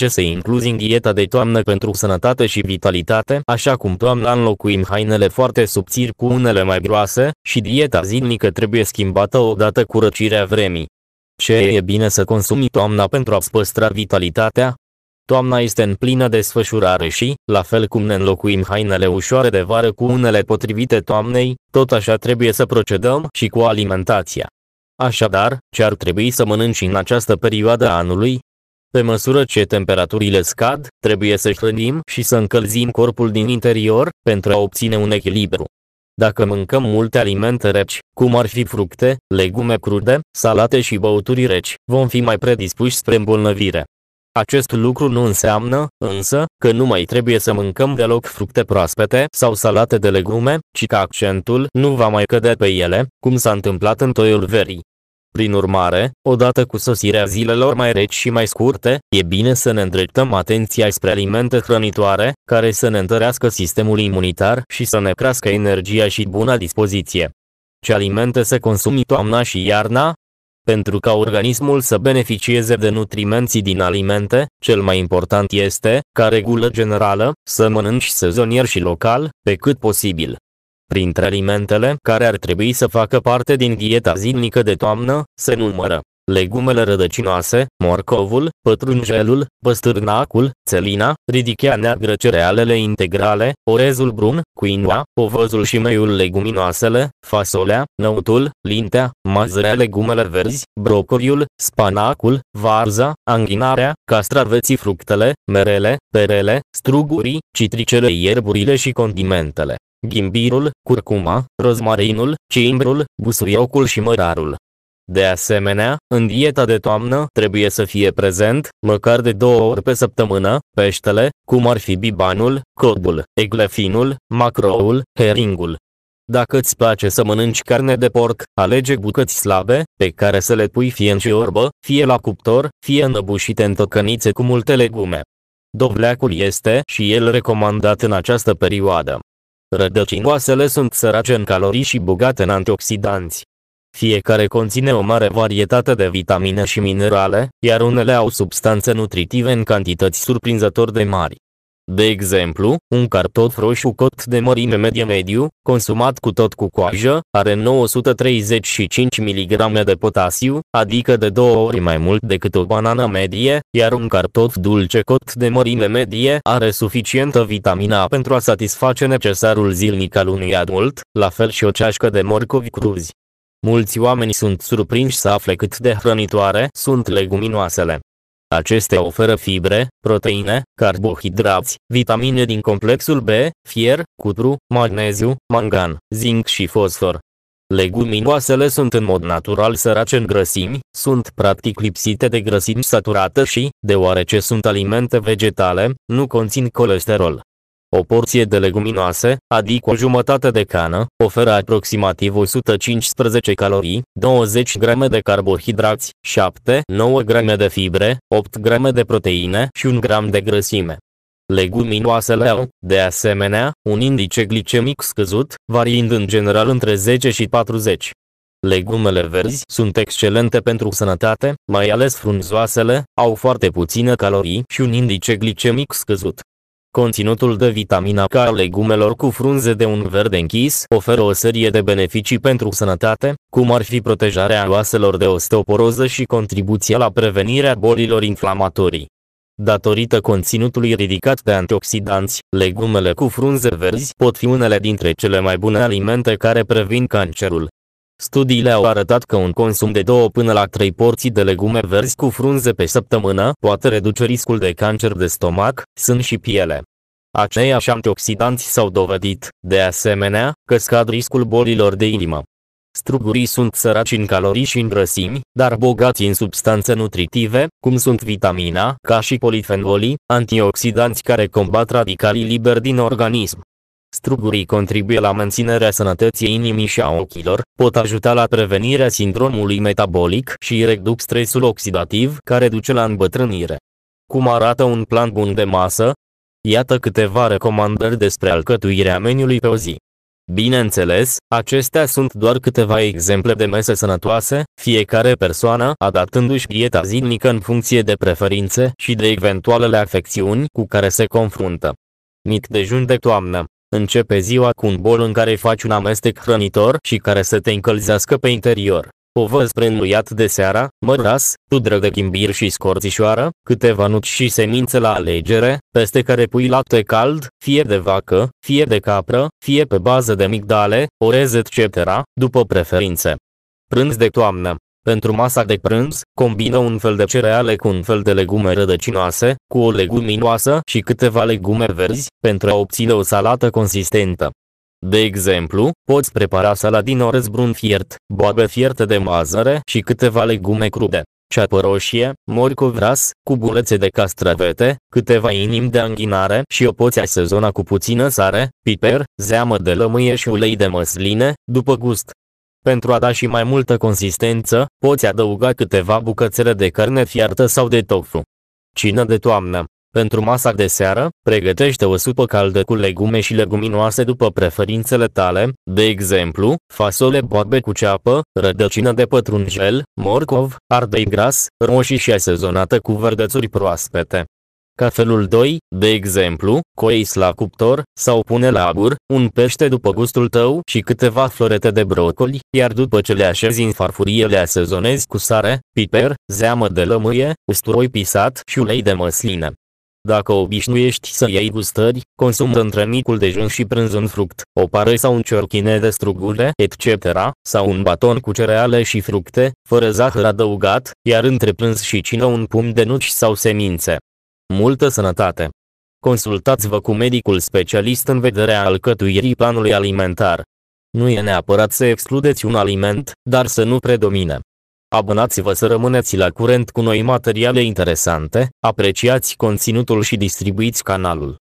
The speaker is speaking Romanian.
ce se incluzi în dieta de toamnă pentru sănătate și vitalitate, așa cum toamna înlocuim hainele foarte subțiri cu unele mai groase, și dieta zilnică trebuie schimbată odată cu răcirea vremii. Ce e bine să consumi toamna pentru a-ți păstra vitalitatea? Toamna este în plină desfășurare și, la fel cum ne înlocuim hainele ușoare de vară cu unele potrivite toamnei, tot așa trebuie să procedăm și cu alimentația. Așadar, ce ar trebui să mănânci în această perioadă a anului? Pe măsură ce temperaturile scad, trebuie să hrănim și să încălzim corpul din interior, pentru a obține un echilibru. Dacă mâncăm multe alimente reci, cum ar fi fructe, legume crude, salate și băuturi reci, vom fi mai predispuși spre îmbolnăvire. Acest lucru nu înseamnă, însă, că nu mai trebuie să mâncăm deloc fructe proaspete sau salate de legume, ci că accentul nu va mai cădea pe ele, cum s-a întâmplat în toiul verii. Prin urmare, odată cu sosirea zilelor mai reci și mai scurte, e bine să ne îndreptăm atenția spre alimente hrănitoare, care să ne întărească sistemul imunitar și să ne crească energia și buna dispoziție. Ce alimente să consumi toamna și iarna? Pentru ca organismul să beneficieze de nutrimenții din alimente, cel mai important este, ca regulă generală, să mănânci sezonier și local, pe cât posibil. Printre alimentele care ar trebui să facă parte din dieta zilnică de toamnă, se numără legumele rădăcinoase, morcovul, pătrunjelul, păstârnacul, țelina, ridichea neagră cerealele integrale, orezul brun, quinoa, ovăzul și meiul leguminoasele, fasolea, năutul, lintea, mazărea legumele verzi, brocoriul, spanacul, varza, anghinarea, castraveții fructele, merele, perele, strugurii, citricele ierburile și condimentele ghimbirul, curcuma, rozmarinul, cimbrul, busuiocul și mărarul. De asemenea, în dieta de toamnă trebuie să fie prezent, măcar de două ori pe săptămână, peștele, cum ar fi bibanul, codul, eglefinul, macroul, heringul. Dacă îți place să mănânci carne de porc, alege bucăți slabe, pe care să le pui fie în ciorbă, fie la cuptor, fie înăbușite în tocănițe cu multe legume. Dovleacul este și el recomandat în această perioadă. Rădăcinoasele sunt sărace în calorii și bogate în antioxidanți. Fiecare conține o mare varietate de vitamine și minerale, iar unele au substanțe nutritive în cantități surprinzător de mari. De exemplu, un cartof roșu cot de mărime medie mediu, consumat cu tot cu coajă, are 935 mg de potasiu, adică de două ori mai mult decât o banană medie, iar un cartof dulce cot de mărime medie are suficientă vitamina A pentru a satisface necesarul zilnic al unui adult, la fel și o ceașcă de morcovi cruzi. Mulți oameni sunt surprinși să afle cât de hrănitoare sunt leguminoasele. Acestea oferă fibre, proteine, carbohidrați, vitamine din complexul B, fier, cutru, magneziu, mangan, zinc și fosfor. Leguminoasele sunt în mod natural sărace în grăsimi, sunt practic lipsite de grăsimi saturată și, deoarece sunt alimente vegetale, nu conțin colesterol. O porție de leguminoase, adică o jumătate de cană, oferă aproximativ 115 calorii, 20 grame de carbohidrați, 7-9 grame de fibre, 8 grame de proteine și 1 gram de grăsime. Leguminoasele au, de asemenea, un indice glicemic scăzut, variind în general între 10 și 40. Legumele verzi sunt excelente pentru sănătate, mai ales frunzoasele, au foarte puține calorii și un indice glicemic scăzut. Conținutul de vitamina K al legumelor cu frunze de un verde închis oferă o serie de beneficii pentru sănătate, cum ar fi protejarea oaselor de osteoporoză și contribuția la prevenirea bolilor inflamatorii. Datorită conținutului ridicat de antioxidanți, legumele cu frunze verzi pot fi unele dintre cele mai bune alimente care previn cancerul. Studiile au arătat că un consum de 2 până la 3 porții de legume verzi cu frunze pe săptămână poate reduce riscul de cancer de stomac, sân și piele. Aceiași antioxidanți s-au dovedit, de asemenea, că scad riscul bolilor de inimă. Strugurii sunt săraci în calorii și în grăsimi, dar bogați în substanțe nutritive, cum sunt vitamina ca și polifenolii, antioxidanți care combat radicalii liberi din organism. Strugurii contribuie la menținerea sănătății inimii și a ochilor, pot ajuta la prevenirea sindromului metabolic și reduc stresul oxidativ care duce la îmbătrânire. Cum arată un plan bun de masă? Iată câteva recomandări despre alcătuirea meniului pe o zi. Bineînțeles, acestea sunt doar câteva exemple de mese sănătoase, fiecare persoană adaptându-și dieta zilnică în funcție de preferințe și de eventualele afecțiuni cu care se confruntă. Mic dejun de toamnă Începe ziua cu un bol în care faci un amestec hrănitor și care să te încălzească pe interior. O văz prenuiat de seara, măras, pudră de chimbir și scorțișoară, câteva nuci și semințe la alegere, peste care pui lapte cald, fie de vacă, fie de capră, fie pe bază de migdale, orez etc., după preferințe. Prânz de toamnă pentru masa de prânz, combină un fel de cereale cu un fel de legume rădăcinoase, cu o leguminoasă și câteva legume verzi, pentru a obține o salată consistentă. De exemplu, poți prepara salată din orez brun fiert, boabe fierte de mazăre și câteva legume crude. Ceapă roșie, morcov ras, cu bulețe de castravete, câteva inimi de anghinare și o poți sezona cu puțină sare, piper, zeamă de lămâie și ulei de măsline, după gust. Pentru a da și mai multă consistență, poți adăuga câteva bucățele de carne fiartă sau de tofu. Cină de toamnă. Pentru masa de seară, pregătește o supă caldă cu legume și leguminoase după preferințele tale, de exemplu, fasole boabe cu ceapă, rădăcină de pătrunjel, morcov, ardei gras, roșii și asezonată cu verdețuri proaspete. Cafelul 2, de exemplu, coeis la cuptor, sau pune la abur, un pește după gustul tău și câteva florete de brocoli, iar după ce le așezi în farfurie le asezonezi cu sare, piper, zeamă de lămâie, usturoi pisat și ulei de măsline. Dacă obișnuiești să iei gustări, consumă între micul dejun și prânz un fruct, o pare sau un ciorchine de strugure, etc., sau un baton cu cereale și fructe, fără zahăr adăugat, iar între prânz și cină un pumn de nuci sau semințe. Multă sănătate! Consultați-vă cu medicul specialist în vederea alcătuirii planului alimentar. Nu e neapărat să excludeți un aliment, dar să nu predomine. Abonați-vă să rămâneți la curent cu noi materiale interesante, apreciați conținutul și distribuiți canalul.